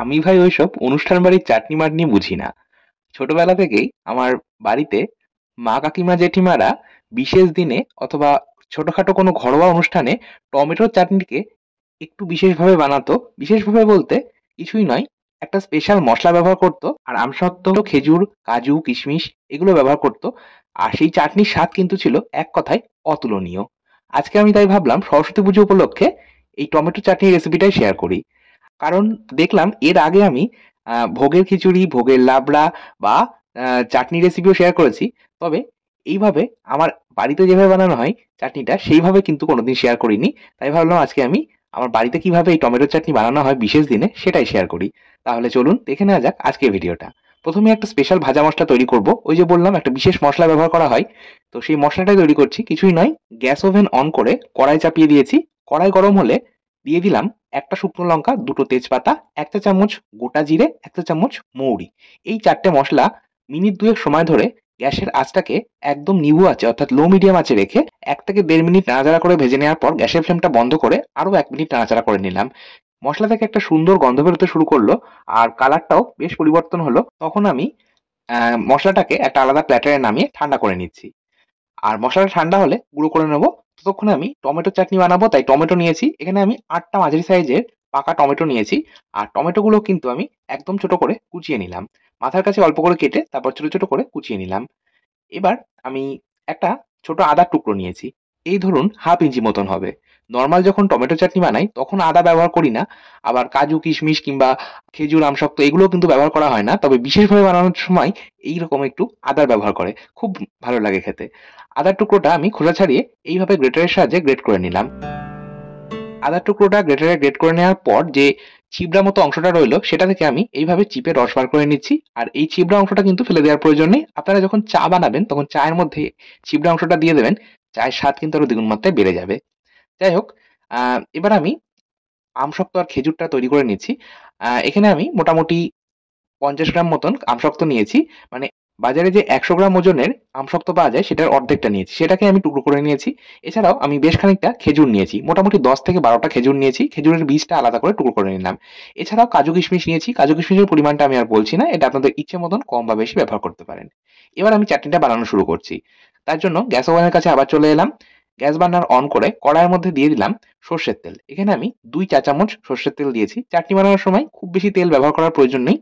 আমি ভাই ওইসব অনুষ্ঠান বাড়ির চাটনি মাটনি বুঝি না ছোটবেলা থেকেই আমার বাড়িতে মা কাকিমা জেঠিমারা বিশেষ দিনে অথবা ছোটখাটো কোনো ঘরোয়া অনুষ্ঠানে টমেটোর চাটনিকে একটু বিশেষভাবে বানাতো বিশেষভাবে বলতে কিছুই নয় একটা স্পেশাল মশলা ব্যবহার করতো আর আমসত্ত্ব খেজুর কাজু কিশমিশ এগুলো ব্যবহার করতো আর সেই চাটনির স্বাদ কিন্তু ছিল এক কথায় অতুলনীয় আজকে আমি তাই ভাবলাম সরস্বতী পুজো উপলক্ষে এই টমেটো চাটনির রেসিপিটাই শেয়ার করি কারণ দেখলাম এর আগে আমি ভোগের খিচুড়ি ভোগের লাবড়া বা চাটনি রেসিপিও শেয়ার করেছি তবে এইভাবে আমার বাড়িতে যেভাবে বানানো হয় চাটনিটা সেইভাবে কিন্তু কোনোদিন শেয়ার করিনি তাই ভাবলাম আজকে আমি আমার বাড়িতে কিভাবে এই টমেটো চাটনি বানানো হয় বিশেষ দিনে সেটাই শেয়ার করি তাহলে চলুন দেখে নেওয়া যাক আজকের ভিডিওটা প্রথমে একটা স্পেশাল ভাজা মশলা তৈরি করব ওই যে বললাম একটা বিশেষ মশলা ব্যবহার করা হয় তো সেই মশলাটাই তৈরি করছি কিছুই নয় গ্যাস ওভেন অন করে কড়াই চাপিয়ে দিয়েছি কড়াই গরম হলে দিয়ে দিলাম একটা শুকনো লঙ্কা দুটো তেজপাতা একটা চামচ গোটা জিরে একটা চামচ মৌরি এই চারটে মশলা মিনিট দুয়েক সময় ধরে গ্যাসের আঁচটাকে একদম নিভু আছে অর্থাৎ লো মিডিয়াম আছে রেখে এক থেকে দেড় মিনিট নাড়াচাড়া করে ভেজে নেওয়ার পর গ্যাসের ফ্লেমটা বন্ধ করে আরও এক মিনিট নাড়াচাড়া করে নিলাম মশলা থেকে একটা সুন্দর গন্ধ বেরোতে শুরু করলো আর কালারটাও বেশ পরিবর্তন হলো তখন আমি মশলাটাকে একটা আলাদা প্ল্যাটারে নামিয়ে ঠান্ডা করে নিচ্ছি আর মশলাটা ঠান্ডা হলে গুঁড়ো করে নেবো ততক্ষণে আমি টমেটো চাটনি বানাবো তাই টমেটো নিয়েছি এখানে আমি আটটা মাঝারি সাইজের পাকা টমেটো নিয়েছি আর টমেটোগুলো কিন্তু আমি একদম ছোট করে কুচিয়ে নিলাম মাথার কাছে অল্প করে কেটে তারপর ছোট ছোট করে কুচিয়ে নিলাম এবার আমি একটা ছোট আদার টুকরো নিয়েছি এই ধরুন হাফ ইঞ্চি মতন হবে নর্মাল যখন টমেটো চাটনি বানাই তখন আদা ব্যবহার করি না আবার কাজু কিশমিশ কিংবা খেজুর আমশক্ত এগুলো কিন্তু ব্যবহার করা হয় না তবে বিশেষভাবে বানানোর সময় এই রকম একটু আদার ব্যবহার করে খুব ভালো লাগে খেতে আদার টুকরোটা আমি খোলা ছাড়িয়ে এইভাবে গ্রেটারের সাহায্যে গ্রেট করে নিলাম আদার টুকরোটা গ্রেটারে গ্রেট করে নেওয়ার পর যে চিবড়া মতো অংশটা রইলো সেটা থেকে আমি এইভাবে চিপে রস বার করে নিচ্ছি আর এই চিবড়া অংশটা কিন্তু ফেলে দেওয়ার প্রয়োজন নেই আপনারা যখন চা বানাবেন তখন চায়ের মধ্যে চিবড়া অংশটা দিয়ে দেবেন চায়ের স্বাদ কিন্তু আরো দ্বিগুণ মাত্রায় বেড়ে যাবে যাই হোক এবার আমি আমশক্ত আর খেজুরটা তৈরি করে নিচ্ছি এখানে আমি মোটামুটি পঞ্চাশ গ্রাম মতন আমশক্ত নিয়েছি মানে বাজারে যে একশো গ্রাম ওজনের আমশক্ত পাওয়া যায় সেটার অর্ধেকটা নিয়েছি সেটাকে আমি টুকরো করে নিয়েছি এছাড়াও আমি বেশ খানিকটা খেজুর নিয়েছি মোটামুটি দশ থেকে বারোটা খেজুর নিয়েছি খেজুরের বীজটা আলাদা করে টুকরো করে নিলাম এছাড়াও কাজু কিশমিশ নিয়েছি কাজু কিশমিশের পরিমাণটা আমি আর বলছি না এটা আপনাদের ইচ্ছে মতন কম বা বেশি ব্যবহার করতে পারেন এবার আমি চাটনিটা বানানো শুরু করছি তার জন্য গ্যাস ওভেনের কাছে আবার চলে এলাম গ্যাস বার্নার অন করে কড়াইয়ের মধ্যে দিয়ে দিলাম সর্ষের তেল এখানে আমি দুই চা চামচ সর্ষের তেল দিয়েছি চাটনি বানানোর সময় খুব বেশি তেল ব্যবহার করার প্রয়োজন নেই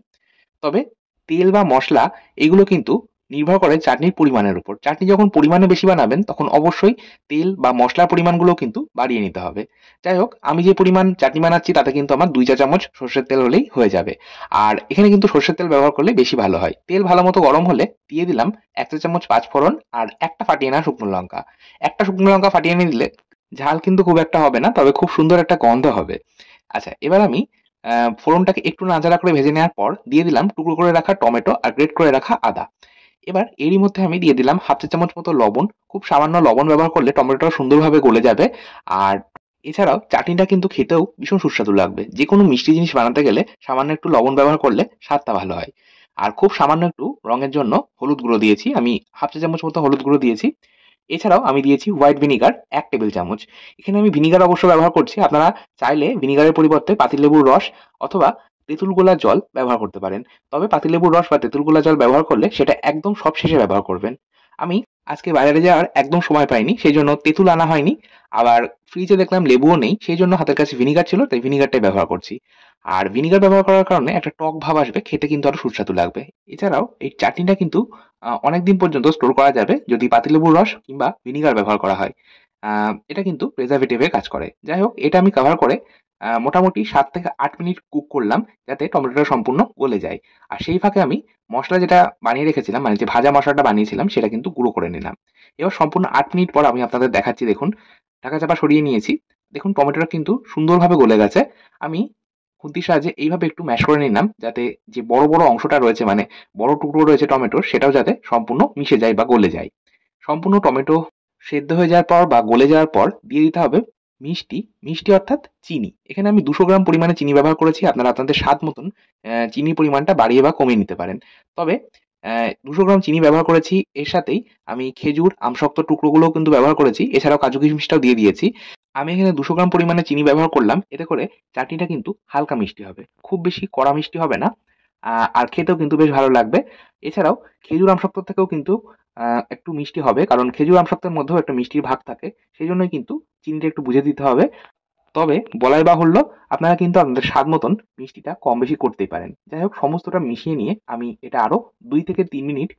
তবে তেল বা মশলা এগুলো কিন্তু নির্ভর করে চাটনির পরিমাণের উপর চাটনি যখন পরিমাণে বেশি বানাবেন তখন অবশ্যই তেল বা মশলার পরিমাণগুলো কিন্তু বাড়িয়ে নিতে হবে যাই হোক আমি যে পরিমাণ চাটনি বানাচ্ছি তাতে কিন্তু আমার দুই চা চামচ সর্ষের তেল হলেই হয়ে যাবে আর এখানে কিন্তু সর্ষের তেল ব্যবহার করলে বেশি ভালো হয় তেল ভালো মতো গরম হলে দিয়ে দিলাম এক চা চামচ পাঁচ আর একটা ফাটিয়ে নেওয়া শুকনো লঙ্কা একটা শুকনো লঙ্কা ফাটিয়ে নিয়ে দিলে ঝাল কিন্তু খুব একটা হবে না তবে খুব সুন্দর একটা গন্ধ হবে আচ্ছা এবার আমি ফোড়নটাকে একটু নাজারা করে ভেজে নেওয়ার পর দিয়ে দিলাম টুকরো করে রাখা টমেটো আর গ্রেট করে রাখা আদা এবার এরই মধ্যে আমি দিয়ে দিলাম হাফ চা চামচ মতো লবণ খুব সামান্য লবণ ব্যবহার করলে টমেটোটা সুন্দরভাবে গলে যাবে আর এছাড়াও চাটনিটা কিন্তু খেতেও ভীষণ সুস্বাদু লাগবে যে কোনো মিষ্টি জিনিস বানাতে গেলে সামান্য একটু লবণ ব্যবহার করলে স্বাদটা ভালো হয় আর খুব সামান্য একটু রঙের জন্য হলুদ গুঁড়ো দিয়েছি আমি হাফ চা চামচ মতো হলুদ গুঁড়ো দিয়েছি এছাড়াও আমি দিয়েছি হোয়াইট ভিনিগার এক টেবিল চামচ এখানে আমি ভিনিগার অবশ্য ব্যবহার করছি আপনারা চাইলে ভিনিগারের পরিবর্তে পাতিলেবুর রস অথবা তেঁতুল গোলা জল ব্যবহার করতে পারেন তবে পাতিলেবুর রস বা তেঁতুল গোলা জল ব্যবহার করলে সেটা একদম সবশেষে ব্যবহার করবেন আমি আজকে বাজারে যাওয়ার একদম সময় পাইনি সেই জন্য তেঁতুল আনা হয়নি আবার ফ্রিজে দেখলাম লেবুও নেই সেই জন্য হাতের কাছে ভিনিগার ছিল তাই ভিনিগারটাই ব্যবহার করছি আর ভিনিগার ব্যবহার করার কারণে একটা টক ভাব আসবে খেতে কিন্তু আরো সুস্বাদু লাগবে এছাড়াও এই চাটনিটা কিন্তু অনেকদিন পর্যন্ত স্টোর করা যাবে যদি পাতিলেবুর রস কিংবা ভিনিগার ব্যবহার করা হয় এটা কিন্তু প্রেজারভেটিভে কাজ করে যাই হোক এটা আমি কাভার করে মোটামুটি সাত থেকে আট মিনিট কুক করলাম যাতে টমেটোটা সম্পূর্ণ গলে যায় আর সেই ফাঁকে আমি মশলা যেটা বানিয়ে রেখেছিলাম মানে যে ভাজা মশলাটা বানিয়েছিলাম সেটা কিন্তু গুঁড়ো করে নিলাম এবার সম্পূর্ণ আট মিনিট পর আমি আপনাদের দেখাচ্ছি দেখুন ঢাকা চাপা সরিয়ে নিয়েছি দেখুন টমেটোটা কিন্তু সুন্দরভাবে গলে গেছে আমি খুন্তির সাহায্যে এইভাবে একটু ম্যাশ করে নিলাম যাতে যে বড় বড় অংশটা রয়েছে মানে বড় টুকরো রয়েছে টমেটোর সেটাও যাতে সম্পূর্ণ মিশে যায় বা গলে যায় সম্পূর্ণ টমেটো সেদ্ধ হয়ে যাওয়ার পর বা গলে যাওয়ার পর দিয়ে দিতে হবে মিষ্টি মিষ্টি অর্থাৎ চিনি এখানে আমি দুশো গ্রাম পরিমাণে চিনি ব্যবহার করেছি আপনারা আপনাদের স্বাদ মতন চিনির পরিমাণটা বাড়িয়ে বা কমিয়ে নিতে পারেন তবে দুশো গ্রাম চিনি ব্যবহার করেছি এর সাথেই আমি খেজুর আমশক্ত টুকরোগুলোও কিন্তু ব্যবহার করেছি এছাড়াও কাজু কিশমিশটাও দিয়ে দিয়েছি আমি এখানে দুশো গ্রাম পরিমাণে চিনি ব্যবহার করলাম এতে করে চাটনিটা কিন্তু হালকা মিষ্টি হবে খুব বেশি কড়া মিষ্টি হবে না আর খেতেও কিন্তু বেশ ভালো লাগবে এছাড়াও খেজুর আমসত্ত্ব থেকেও কিন্তু একটু মিষ্টি হবে কারণ খেজুর আমসত্ত্বের মধ্যেও একটা মিষ্টির ভাগ থাকে সেই জন্যই কিন্তু চিনিটা একটু বুঝে দিতে হবে তবে বলাই বাহুল্য আপনারা কিন্তু আপনাদের স্বাদ মতন মিষ্টিটা কম বেশি করতেই পারেন যাই হোক সমস্তটা মিশিয়ে নিয়ে আমি এটা আরও দুই থেকে তিন মিনিট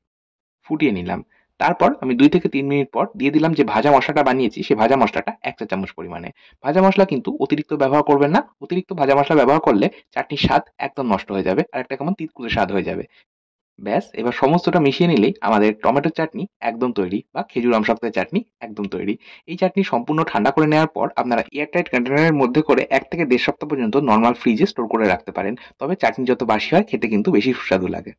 ফুটিয়ে নিলাম তারপর আমি দুই থেকে তিন মিনিট পর দিয়ে দিলাম যে ভাজা মশলাটা বানিয়েছি সেই ভাজা মশলাটা এক চা চামচ পরিমাণে ভাজা মশলা কিন্তু অতিরিক্ত ব্যবহার করবেন না অতিরিক্ত ভাজা মশলা ব্যবহার করলে চাটনির স্বাদ একদম নষ্ট হয়ে যাবে আর একটা কেমন তিতকুলে স্বাদ হয়ে যাবে ব্যাস এবার সমস্তটা মিশিয়ে নিলেই আমাদের টমেটো চাটনি একদম তৈরি বা খেজুর আমসক্তের চাটনি একদম তৈরি এই চাটনি সম্পূর্ণ ঠান্ডা করে নেওয়ার পর আপনারা এয়ারটাইট কন্টেনারের মধ্যে করে এক থেকে দেড় সপ্তাহ পর্যন্ত নর্মাল ফ্রিজে স্টোর করে রাখতে পারেন তবে চাটনি যত বাসি হয় খেতে কিন্তু বেশি সুস্বাদু লাগে